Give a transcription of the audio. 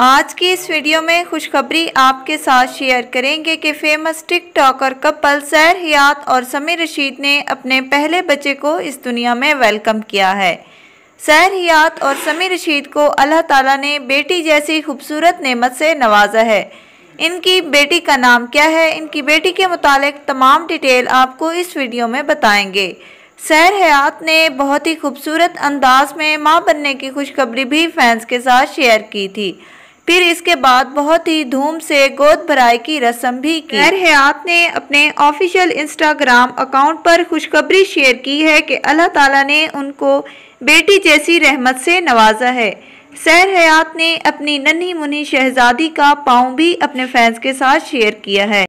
आज की इस वीडियो में खुशखबरी आपके साथ शेयर करेंगे कि फेमस टिक टॉकर कपल सैर हयात और समीर रशीद ने अपने पहले बच्चे को इस दुनिया में वेलकम किया है सैर हयात और समीर रशीद को अल्लाह ताला ने बेटी जैसी खूबसूरत नेमत से नवाजा है इनकी बेटी का नाम क्या है इनकी बेटी के मुतालिक तमाम डिटेल आपको इस वीडियो में बताएंगे सैर हयात ने बहुत ही खूबसूरत अंदाज में माँ बनने की खुशखबरी भी फैंस के साथ शेयर की थी फिर इसके बाद बहुत ही धूम से गोद भराई की रस्म भी की हयात ने अपने ऑफिशियल इंस्टाग्राम अकाउंट पर खुशखबरी शेयर की है कि अल्लाह ताला ने उनको बेटी जैसी रहमत से नवाजा है सैर हयात ने अपनी नन्ही मुनी शहजादी का पाँव भी अपने फैंस के साथ शेयर किया है